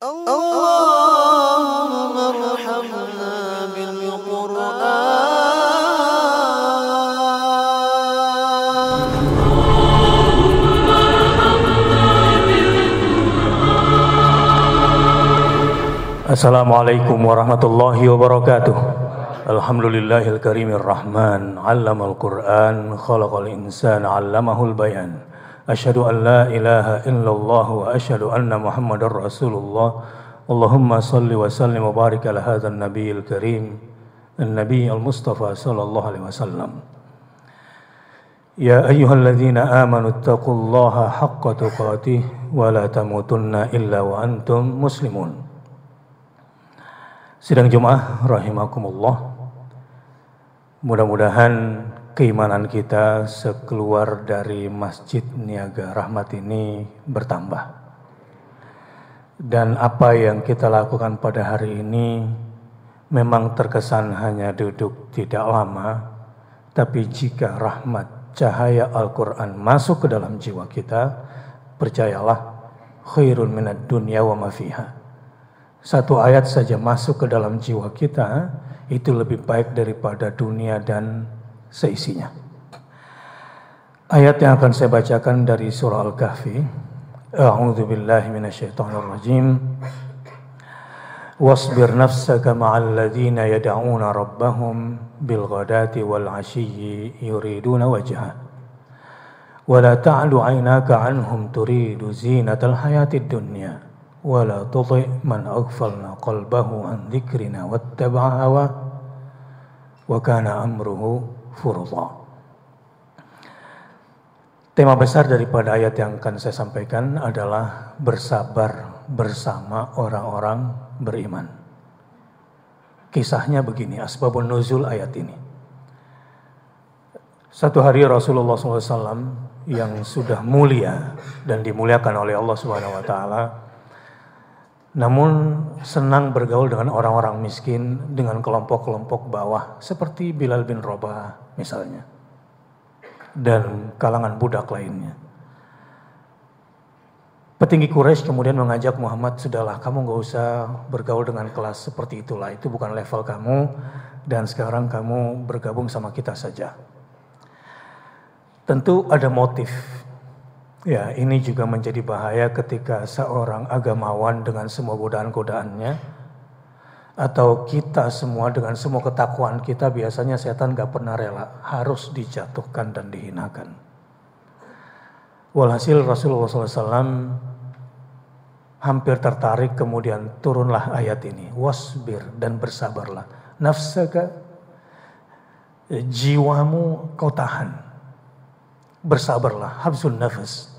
اللهم ارحمنا بالقرآن السلام عليكم ورحمة الله وبركاته الحمد لله الكريم الرحمن علم القرآن خلق الإنسان علمه البيان أشهد أن لا إله إلا الله وأشهد أن محمد رسول الله اللهم صل وسلم وبارك على هذا النبي الكريم النبي المصطفى صلى الله عليه وسلم يا أيها الذين آمنوا اتقوا الله حق تقاته ولا تموتن إلا وأنتم مسلمون Sidang Jum'ah rahimakumullah Mudah-mudahan keimanan kita sekeluar dari Masjid Niaga Rahmat ini bertambah. Dan apa yang kita lakukan pada hari ini memang terkesan hanya duduk tidak lama, tapi jika rahmat cahaya Al-Quran masuk ke dalam jiwa kita, percayalah khairun minat dunia wa mafiha. Satu ayat saja masuk ke dalam jiwa kita, itu lebih baik daripada dunia dan seisinya. Ayat yang akan saya bacakan dari surah Al-Kahfi. A'udzu billahi minasyaitonir rajim. Wasbir nafsaka ma'al ladzina yad'una rabbahum bil ghadati wal 'ashyi yuriduna wajha. Wa la ta'lu 'ainaka 'anhum turidu zinatal hayatid dunya wa la tudhi' man aghfalna qalbahu an dhikrina wattaba'a hawa amruhu furudha. Tema besar daripada ayat yang akan saya sampaikan adalah bersabar bersama orang-orang beriman. Kisahnya begini, asbabun nuzul ayat ini. Satu hari Rasulullah SAW yang sudah mulia dan dimuliakan oleh Allah Subhanahu wa taala namun senang bergaul dengan orang-orang miskin, dengan kelompok-kelompok bawah, seperti Bilal bin Rabah misalnya, dan kalangan budak lainnya. Petinggi Quraisy kemudian mengajak Muhammad, sudahlah kamu nggak usah bergaul dengan kelas seperti itulah, itu bukan level kamu, dan sekarang kamu bergabung sama kita saja. Tentu ada motif Ya, ini juga menjadi bahaya ketika seorang agamawan dengan semua godaan-godaannya atau kita semua dengan semua ketakuan kita biasanya setan gak pernah rela harus dijatuhkan dan dihinakan. Walhasil Rasulullah SAW hampir tertarik kemudian turunlah ayat ini wasbir dan bersabarlah nafsaka jiwamu kau tahan bersabarlah habsun nafas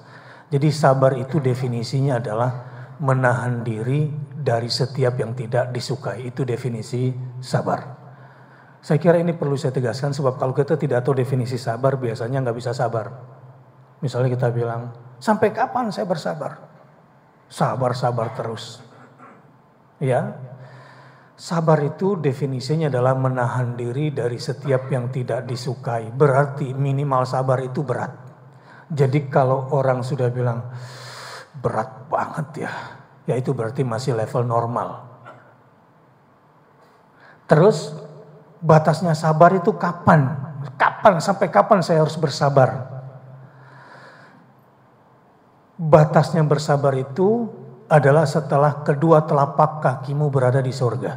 jadi sabar itu definisinya adalah menahan diri dari setiap yang tidak disukai. Itu definisi sabar. Saya kira ini perlu saya tegaskan sebab kalau kita tidak tahu definisi sabar biasanya nggak bisa sabar. Misalnya kita bilang, sampai kapan saya bersabar? Sabar-sabar terus. Ya, sabar itu definisinya adalah menahan diri dari setiap yang tidak disukai. Berarti minimal sabar itu berat. Jadi kalau orang sudah bilang berat banget ya, ya itu berarti masih level normal. Terus batasnya sabar itu kapan? Kapan sampai kapan saya harus bersabar? Batasnya bersabar itu adalah setelah kedua telapak kakimu berada di surga.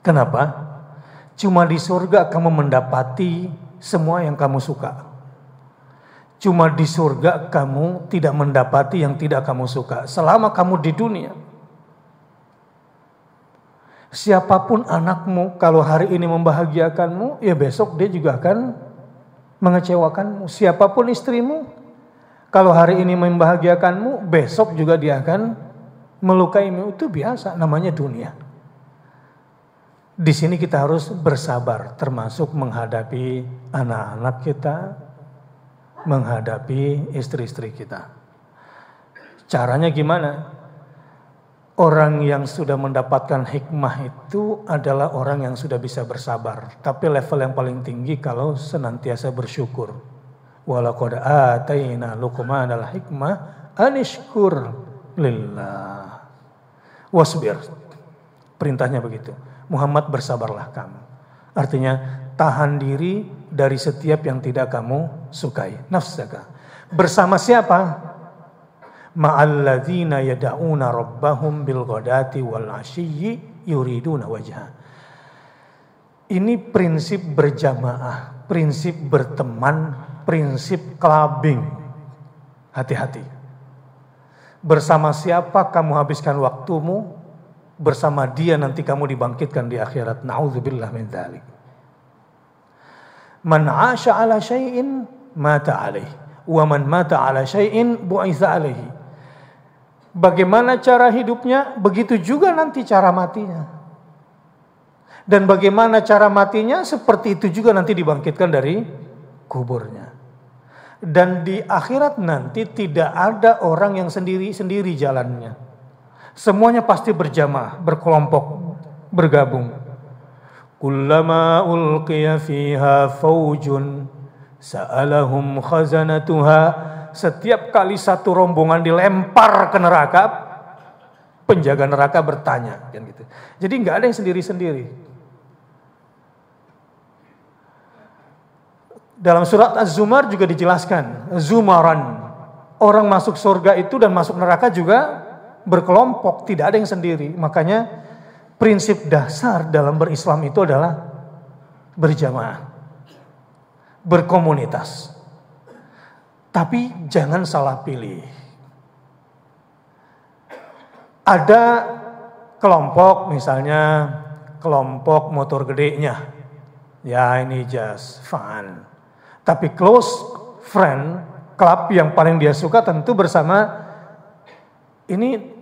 Kenapa? Cuma di surga kamu mendapati semua yang kamu suka. Cuma di surga kamu tidak mendapati yang tidak kamu suka selama kamu di dunia. Siapapun anakmu, kalau hari ini membahagiakanmu, ya besok dia juga akan mengecewakanmu. Siapapun istrimu, kalau hari ini membahagiakanmu, besok juga dia akan melukaimu. Itu biasa, namanya dunia. Di sini kita harus bersabar, termasuk menghadapi anak-anak kita, menghadapi istri-istri kita. Caranya gimana? Orang yang sudah mendapatkan hikmah itu adalah orang yang sudah bisa bersabar. Tapi level yang paling tinggi kalau senantiasa bersyukur. Walaqad atayna luqman adalah hikmah anishkur lillah. Wasbir. Perintahnya begitu. Muhammad bersabarlah kamu. Artinya tahan diri, dari setiap yang tidak kamu sukai. Nafsaka. Bersama siapa? Ma'alladzina yada'una rabbahum bilgodati wal ashiyyi yuriduna wajah. Ini prinsip berjamaah, prinsip berteman, prinsip clubbing. Hati-hati. Bersama siapa kamu habiskan waktumu, bersama dia nanti kamu dibangkitkan di akhirat. Nauzubillah min dzalik. Man 'asha 'ala syai'in mata alaih. wa man mata 'ala syai'in bu'iza 'alaihi. Bagaimana cara hidupnya, begitu juga nanti cara matinya. Dan bagaimana cara matinya, seperti itu juga nanti dibangkitkan dari kuburnya. Dan di akhirat nanti tidak ada orang yang sendiri-sendiri jalannya. Semuanya pasti berjamaah, berkelompok, bergabung. كلما ألقي فيها فوج سألهم خزنتها setiap kali satu rombongan dilempar ke neraka penjaga neraka bertanya kan gitu. Jadi nggak ada yang sendiri-sendiri. Dalam surat Az-Zumar juga dijelaskan, Zumaran. Orang masuk surga itu dan masuk neraka juga berkelompok, tidak ada yang sendiri. Makanya prinsip dasar dalam berislam itu adalah berjamaah, berkomunitas. Tapi jangan salah pilih. Ada kelompok misalnya kelompok motor gedenya. Ya ini just fun. Tapi close friend, club yang paling dia suka tentu bersama ini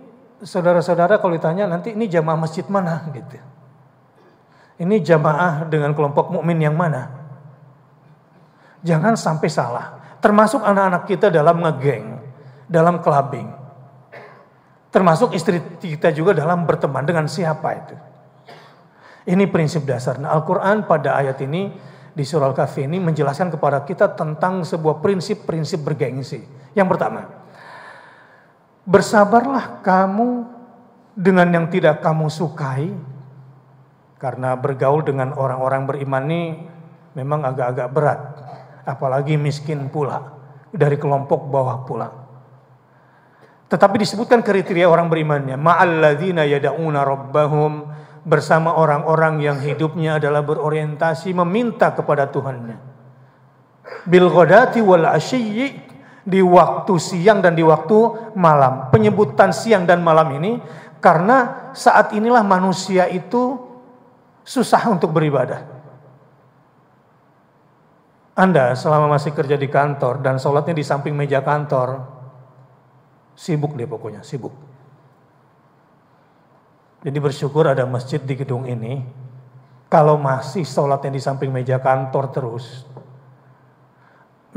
saudara-saudara kalau ditanya nanti ini jamaah masjid mana gitu. Ini jamaah dengan kelompok mukmin yang mana? Jangan sampai salah. Termasuk anak-anak kita dalam ngegeng, dalam kelabing. Termasuk istri kita juga dalam berteman dengan siapa itu. Ini prinsip dasar. Nah, Al-Quran pada ayat ini di surah Al-Kahfi ini menjelaskan kepada kita tentang sebuah prinsip-prinsip bergengsi. Yang pertama, Bersabarlah kamu dengan yang tidak kamu sukai, karena bergaul dengan orang-orang beriman ini memang agak-agak berat, apalagi miskin pula, dari kelompok bawah pula. Tetapi disebutkan kriteria orang berimannya, ma'alladzina yada'una rabbahum, bersama orang-orang yang hidupnya adalah berorientasi meminta kepada Tuhannya. Bil ghadati wal asyiyyi di waktu siang dan di waktu malam. Penyebutan siang dan malam ini karena saat inilah manusia itu susah untuk beribadah. Anda selama masih kerja di kantor dan sholatnya di samping meja kantor, sibuk deh pokoknya, sibuk. Jadi bersyukur ada masjid di gedung ini, kalau masih sholatnya di samping meja kantor terus,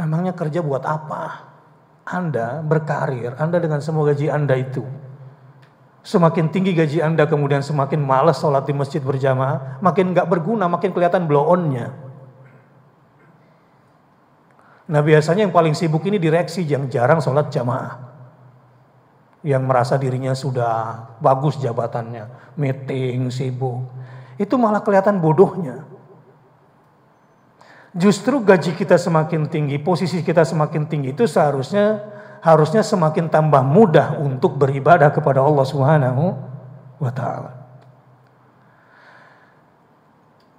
memangnya kerja buat apa? Anda berkarir, Anda dengan semua gaji Anda itu, semakin tinggi gaji Anda kemudian semakin malas sholat di masjid berjamaah, makin nggak berguna, makin kelihatan blow onnya. Nah biasanya yang paling sibuk ini direksi yang jarang sholat jamaah. Yang merasa dirinya sudah bagus jabatannya, meeting, sibuk. Itu malah kelihatan bodohnya justru gaji kita semakin tinggi, posisi kita semakin tinggi itu seharusnya harusnya semakin tambah mudah untuk beribadah kepada Allah Subhanahu wa taala.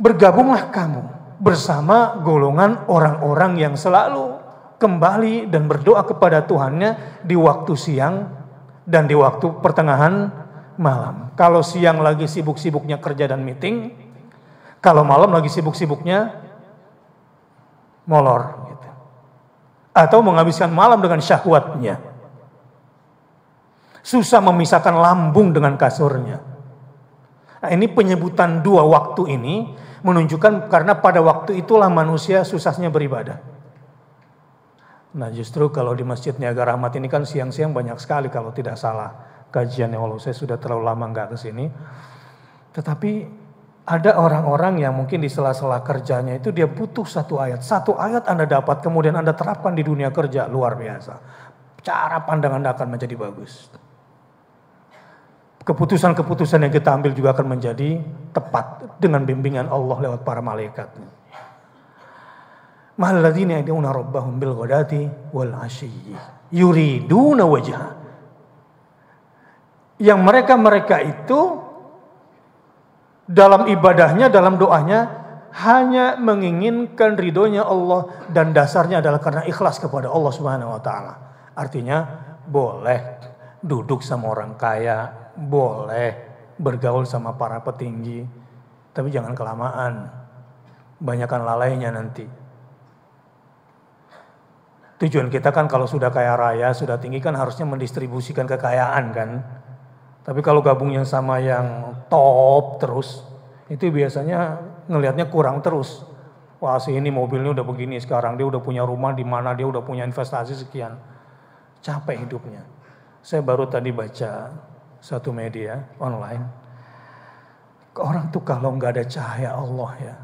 Bergabunglah kamu bersama golongan orang-orang yang selalu kembali dan berdoa kepada Tuhannya di waktu siang dan di waktu pertengahan malam. Kalau siang lagi sibuk-sibuknya kerja dan meeting, kalau malam lagi sibuk-sibuknya molor gitu. atau menghabiskan malam dengan syahwatnya susah memisahkan lambung dengan kasurnya nah, ini penyebutan dua waktu ini menunjukkan karena pada waktu itulah manusia susahnya beribadah nah justru kalau di masjid Niaga Rahmat ini kan siang-siang banyak sekali kalau tidak salah kajian yang Allah saya sudah terlalu lama nggak ke sini tetapi ada orang-orang yang mungkin di sela-sela kerjanya itu dia butuh satu ayat. Satu ayat Anda dapat kemudian Anda terapkan di dunia kerja luar biasa. Cara pandang Anda akan menjadi bagus. Keputusan-keputusan yang kita ambil juga akan menjadi tepat dengan bimbingan Allah lewat para malaikat. Mahalladzina yad'una rabbahum bil ghadati wal asyi yuriduna wajha. Yang mereka-mereka itu dalam ibadahnya, dalam doanya hanya menginginkan ridhonya Allah dan dasarnya adalah karena ikhlas kepada Allah Subhanahu wa taala. Artinya boleh duduk sama orang kaya, boleh bergaul sama para petinggi, tapi jangan kelamaan. Banyakkan lalainya nanti. Tujuan kita kan kalau sudah kaya raya, sudah tinggi kan harusnya mendistribusikan kekayaan kan tapi kalau gabungnya sama yang top terus, itu biasanya ngelihatnya kurang terus. Wah si ini mobilnya udah begini sekarang, dia udah punya rumah di mana, dia udah punya investasi sekian. Capek hidupnya. Saya baru tadi baca satu media online. Orang tuh kalau nggak ada cahaya Allah ya,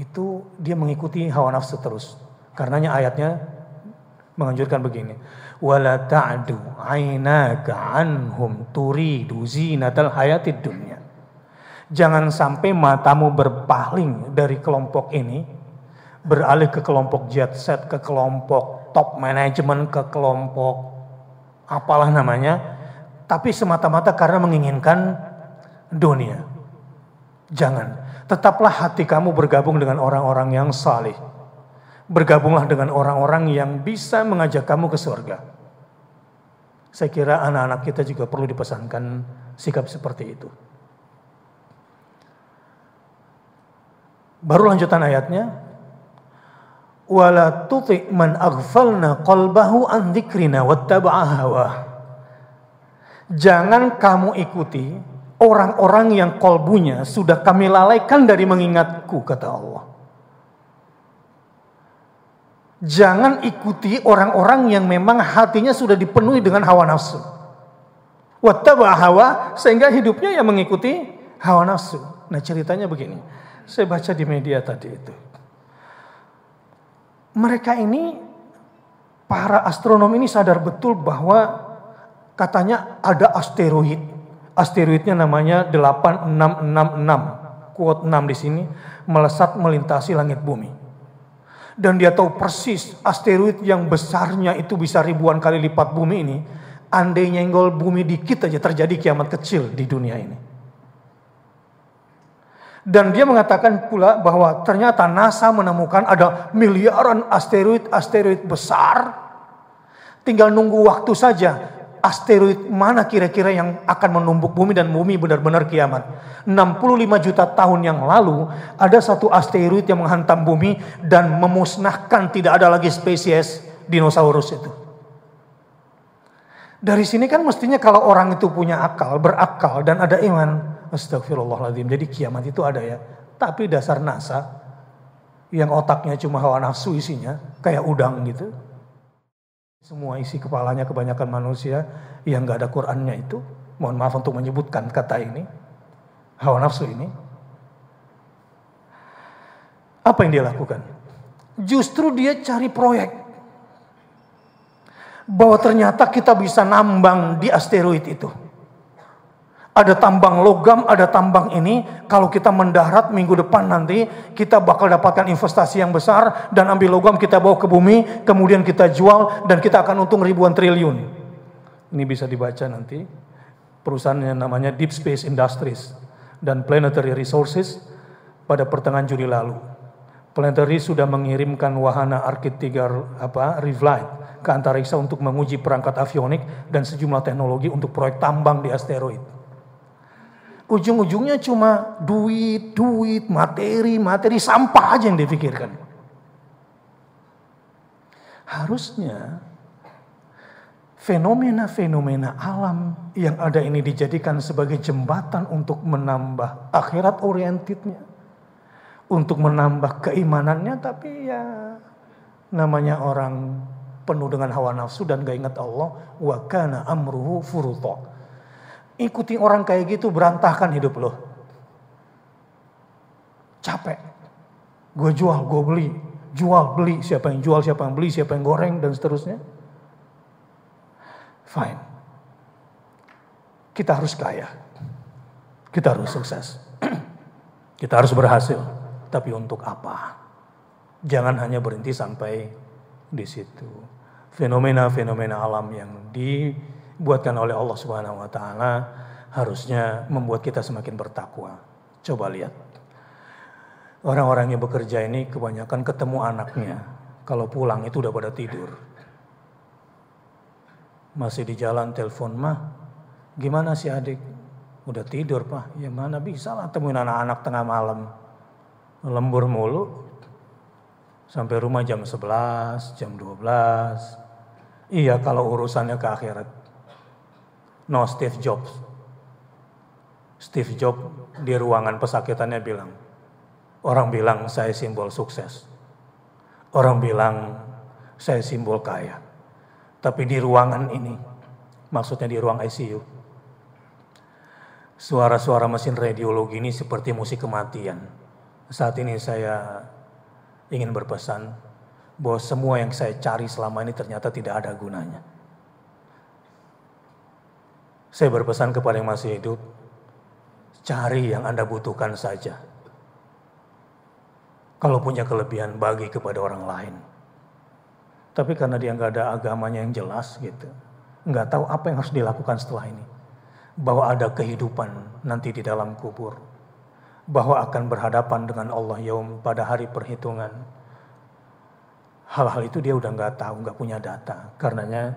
itu dia mengikuti hawa nafsu terus. Karenanya ayatnya menganjurkan begini wala ta'du ainaka anhum turidu zinatal hayatid dunya jangan sampai matamu berpaling dari kelompok ini beralih ke kelompok jet set ke kelompok top management ke kelompok apalah namanya tapi semata-mata karena menginginkan dunia jangan tetaplah hati kamu bergabung dengan orang-orang yang salih bergabunglah dengan orang-orang yang bisa mengajak kamu ke surga. Saya kira anak-anak kita juga perlu dipesankan sikap seperti itu. Baru lanjutan ayatnya. Wala tuti man aghfalna qalbahu an Jangan kamu ikuti orang-orang yang kolbunya sudah kami lalaikan dari mengingatku, kata Allah. Jangan ikuti orang-orang yang memang hatinya sudah dipenuhi dengan hawa nafsu. Wattaba hawa sehingga hidupnya yang mengikuti hawa nafsu. Nah ceritanya begini, saya baca di media tadi itu. Mereka ini, para astronom ini sadar betul bahwa katanya ada asteroid. Asteroidnya namanya 8666, quote 6 di sini, melesat melintasi langit bumi dan dia tahu persis asteroid yang besarnya itu bisa ribuan kali lipat bumi ini, andai nyenggol bumi dikit aja terjadi kiamat kecil di dunia ini. Dan dia mengatakan pula bahwa ternyata NASA menemukan ada miliaran asteroid-asteroid besar. Tinggal nunggu waktu saja asteroid mana kira-kira yang akan menumbuk bumi dan bumi benar-benar kiamat. 65 juta tahun yang lalu ada satu asteroid yang menghantam bumi dan memusnahkan tidak ada lagi spesies dinosaurus itu. Dari sini kan mestinya kalau orang itu punya akal, berakal dan ada iman, astagfirullahaladzim. Jadi kiamat itu ada ya. Tapi dasar NASA yang otaknya cuma hawa nafsu isinya, kayak udang gitu semua isi kepalanya kebanyakan manusia yang gak ada Qurannya itu, mohon maaf untuk menyebutkan kata ini, hawa nafsu ini. Apa yang dia lakukan? Justru dia cari proyek. Bahwa ternyata kita bisa nambang di asteroid itu ada tambang logam, ada tambang ini. Kalau kita mendarat minggu depan nanti, kita bakal dapatkan investasi yang besar dan ambil logam kita bawa ke bumi, kemudian kita jual dan kita akan untung ribuan triliun. Ini bisa dibaca nanti. Perusahaan yang namanya Deep Space Industries dan Planetary Resources pada pertengahan Juli lalu. Planetary sudah mengirimkan wahana Arkit 3 apa Revlight ke antariksa untuk menguji perangkat avionik dan sejumlah teknologi untuk proyek tambang di asteroid. Ujung-ujungnya cuma duit, duit, materi, materi, sampah aja yang dipikirkan. Harusnya fenomena-fenomena alam yang ada ini dijadikan sebagai jembatan untuk menambah akhirat orientednya, untuk menambah keimanannya, tapi ya namanya orang penuh dengan hawa nafsu dan gak ingat Allah, Wakana amruhu furutok. Ikuti orang kayak gitu berantakan hidup lo. Capek. Gue jual, gue beli. Jual, beli. Siapa yang jual, siapa yang beli, siapa yang goreng, dan seterusnya. Fine. Kita harus kaya. Kita harus sukses. Kita harus berhasil. Tapi untuk apa? Jangan hanya berhenti sampai di situ. Fenomena-fenomena alam yang di dibuatkan oleh Allah Subhanahu wa taala harusnya membuat kita semakin bertakwa. Coba lihat. Orang-orang yang bekerja ini kebanyakan ketemu anaknya. Kalau pulang itu udah pada tidur. Masih di jalan telepon mah. Gimana sih adik? Udah tidur pak? Ya mana bisa lah temuin anak-anak tengah malam. Lembur mulu. Sampai rumah jam 11, jam 12. Iya kalau urusannya ke akhirat. No, Steve Jobs. Steve Jobs di ruangan pesakitannya bilang, orang bilang saya simbol sukses. Orang bilang saya simbol kaya. Tapi di ruangan ini, maksudnya di ruang ICU, suara-suara mesin radiologi ini seperti musik kematian. Saat ini saya ingin berpesan bahwa semua yang saya cari selama ini ternyata tidak ada gunanya. Saya berpesan kepada yang masih hidup, cari yang Anda butuhkan saja. Kalau punya kelebihan, bagi kepada orang lain. Tapi karena dia nggak ada agamanya yang jelas gitu, nggak tahu apa yang harus dilakukan setelah ini. Bahwa ada kehidupan nanti di dalam kubur. Bahwa akan berhadapan dengan Allah Yaum pada hari perhitungan. Hal-hal itu dia udah nggak tahu, nggak punya data. Karenanya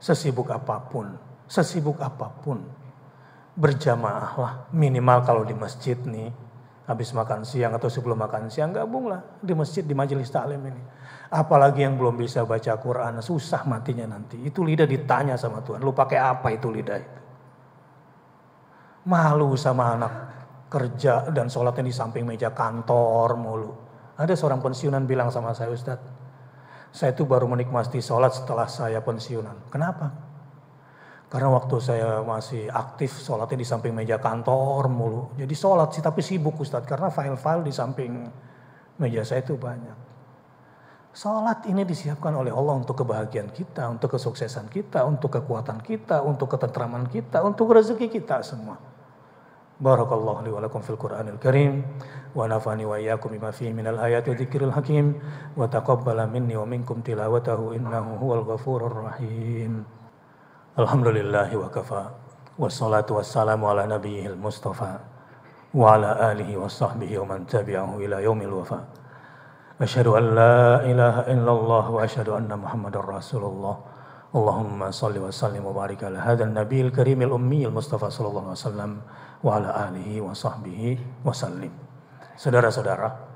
sesibuk apapun, sesibuk apapun lah minimal kalau di masjid nih habis makan siang atau sebelum makan siang gabunglah di masjid di majelis taklim ini. Apalagi yang belum bisa baca Quran susah matinya nanti. Itu lidah ditanya sama Tuhan, lu pakai apa itu lidah itu? Malu sama anak kerja dan sholatnya di samping meja kantor mulu. Ada seorang pensiunan bilang sama saya Ustadz, saya itu baru menikmati sholat setelah saya pensiunan. Kenapa? Karena waktu saya masih aktif sholatnya di samping meja kantor mulu. Jadi sholat sih tapi sibuk Ustadz karena file-file di samping meja saya itu banyak. Sholat ini disiapkan oleh Allah untuk kebahagiaan kita, untuk kesuksesan kita, untuk kekuatan kita, untuk ketentraman kita, untuk rezeki kita semua. Barakallahu li wa lakum fil Qur'anil Karim wa nafani wa iyyakum bima fihi minal ayati wa dzikril hakim wa taqabbala minni wa minkum tilawatahu innahu huwal ghafurur rahim. Alhamdulillahi wa kafa. Wassalatu wassalamu ala nabiyihil mustafa. Wa ala alihi wa sahbihi wa man tabi'ahu ila yaumil wafa. Asyhadu an la ilaha illallah wa asyhadu anna Muhammadar Rasulullah. Allahumma salli wa sallim wa barik ala hadzal nabiyil karimil ummiyil mustafa sallallahu alaihi wasallam wa ala alihi wa sahbihi wa sallim. Saudara-saudara,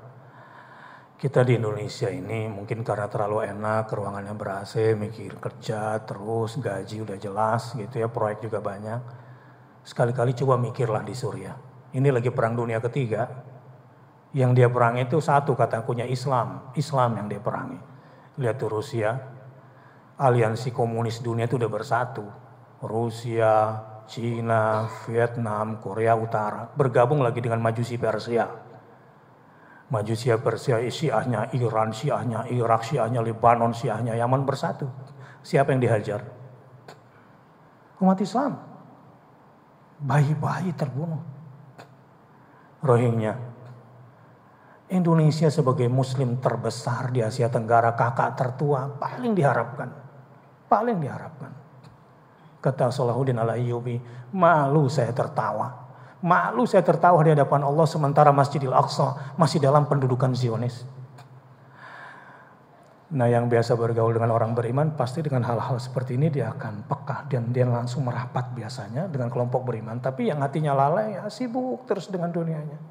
kita di Indonesia ini mungkin karena terlalu enak, ruangannya berhasil, mikir kerja terus, gaji udah jelas gitu ya, proyek juga banyak. Sekali-kali coba mikirlah di Suria. Ini lagi perang dunia ketiga. Yang dia perang itu satu kata punya Islam, Islam yang dia perangi. Lihat tuh Rusia, aliansi komunis dunia itu udah bersatu. Rusia, Cina, Vietnam, Korea Utara bergabung lagi dengan Majusi Persia Majusia Persia, Syiahnya Iran, Syiahnya Irak, Syiahnya Lebanon, Syiahnya Yaman bersatu. Siapa yang dihajar? Umat Islam. Bayi-bayi terbunuh. Rohingya. Indonesia sebagai muslim terbesar di Asia Tenggara, kakak tertua, paling diharapkan. Paling diharapkan. Kata Salahuddin al-Ayyubi, malu saya tertawa Malu saya tertawa di hadapan Allah sementara Masjidil Aqsa masih dalam pendudukan Zionis. Nah yang biasa bergaul dengan orang beriman pasti dengan hal-hal seperti ini dia akan peka dan dia langsung merapat biasanya dengan kelompok beriman. Tapi yang hatinya lalai ya sibuk terus dengan dunianya.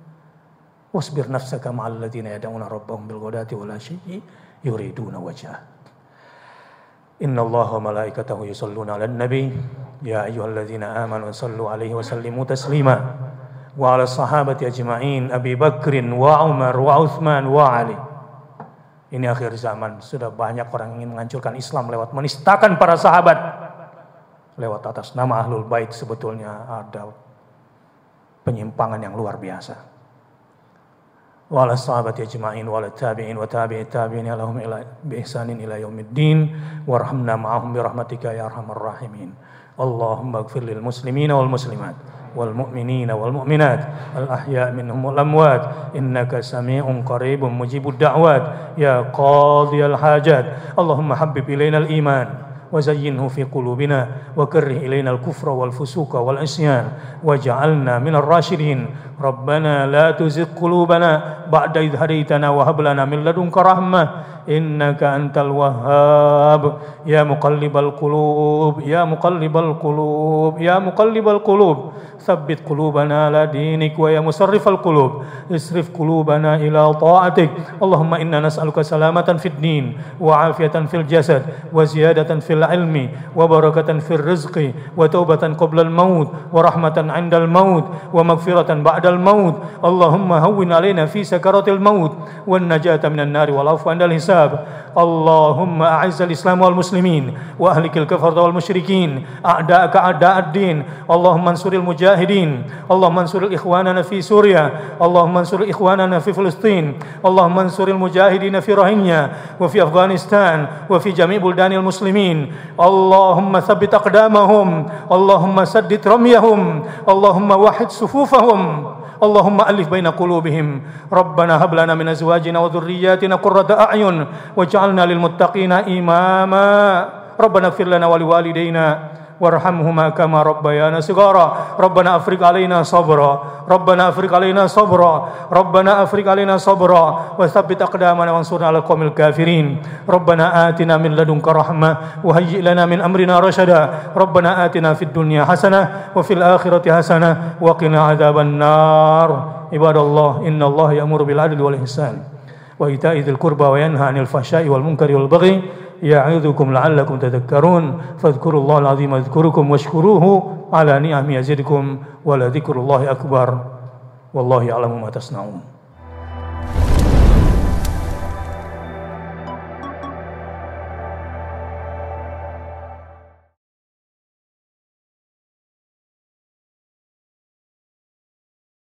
Wasbir nafsaka ma'alladina yada'una rabbahum bilgodati wala yuriduna wajah. Inna wa malaikatahu yusalluna ala nabi. Ya ayyuhalladzina amanu sallu alaihi wa sallimu taslima wa ala sahabati ajma'in Abi Bakrin wa Umar wa ini akhir zaman sudah banyak orang ingin menghancurkan Islam lewat menistakan para sahabat lewat atas nama Ahlul Bait sebetulnya ada penyimpangan yang luar biasa wa ala sahabati ajma'in wa ala tabi'in wa tabi'i tabi'in ya lahum ila bihsanin ila yawmiddin, wa rahmna ma'ahum bi rahmatika ya rahman rahimin Allahumma gfir lil muslimina wal muslimat والمؤمنين والمؤمنات الأحياء منهم والأموات إنك سميع قريب مجيب الدعوات يا قاضي الحاجات اللهم حبب إلينا الإيمان وزينه في قلوبنا وكره إلينا الكفر والفسوق والعصيان واجعلنا من الراشدين ربنا لا تزغ قلوبنا بعد إذ هديتنا وهب لنا من لدنك رحمة innaka antal wahhab ya muqallibal qulub ya muqallibal qulub ya muqallibal qulub sabbit qulubana ala dinik wa ya musarrifal isrif qulubana ila ta'atik allahumma inna nas'aluka salamatan fid wa afiatan fil jasad wa ziyadatan fil ilmi wa barakatan fil rizqi wa taubatan qabla maut wa rahmatan 'inda maut wa maghfiratan ba'da maut allahumma hawwin alaina fi sakaratil maut wan najata minan nari wal afwa الحساب اللهم أعز الإسلام والمسلمين وأهلك الكفر والمشركين أعداءك أعداء الدين اللهم انصر المجاهدين اللهم انصر إخواننا في سوريا اللهم انصر إخواننا في فلسطين اللهم انصر المجاهدين في رهينيا وفي أفغانستان وفي جميع بلدان المسلمين اللهم ثبت أقدامهم اللهم سدد رميهم اللهم واحد صفوفهم اللهم ألف بين قلوبهم ربنا هب لنا من أزواجنا وذرياتنا قرة أعين واجعلنا للمتقين إماما ربنا اغفر لنا ولوالدينا warhamhuma kama rabbayana sigara rabbana afriq alaina sabra rabbana afriq alaina sabra rabbana afriq alaina sabra wa thabbit aqdamana wansurna ala qawmil kafirin rabbana atina min ladunka rahmah wa hayyi lana min amrina rashada rabbana atina fid dunya hasanah wa fil akhirati hasanah wa qina adzaban nar ibadallah innallaha ya'muru bil adli wal ihsan wa ita'i dzil qurba wa yanha 'anil fahsya'i wal munkari wal baghi يعظكم لعلكم تذكرون فاذكروا الله العظيم يذكركم واشكروه على نعم يزدكم ولذكر الله أكبر والله يعلم ما تصنعون